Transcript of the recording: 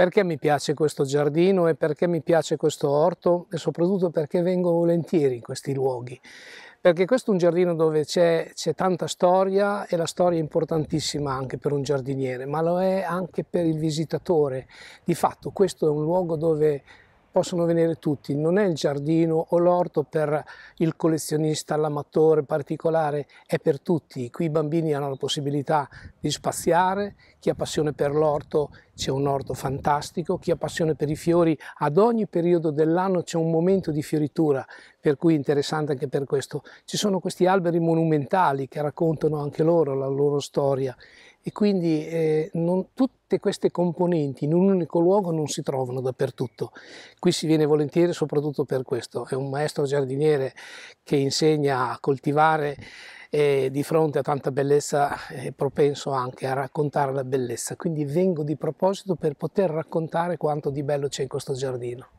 Perché mi piace questo giardino e perché mi piace questo orto e soprattutto perché vengo volentieri in questi luoghi. Perché questo è un giardino dove c'è, tanta storia e la storia è importantissima anche per un giardiniere, ma lo è anche per il visitatore. Di fatto questo è un luogo dove possono venire tutti, non è il giardino o l'orto per il collezionista, l'amatore particolare, è per tutti. Qui i bambini hanno la possibilità di spaziare, chi ha passione per l'orto c'è un orto fantastico, chi ha passione per i fiori ad ogni periodo dell'anno c'è un momento di fioritura, per cui è interessante anche per questo. Ci sono questi alberi monumentali che raccontano anche loro la loro storia e quindi eh, non, tutte queste componenti in un unico luogo non si trovano dappertutto. Qui si viene volentieri soprattutto per questo. È un maestro giardiniere che insegna a coltivare e di fronte a tanta bellezza è propenso anche a raccontare la bellezza. Quindi vengo di proposito per poter raccontare quanto di bello c'è in questo giardino.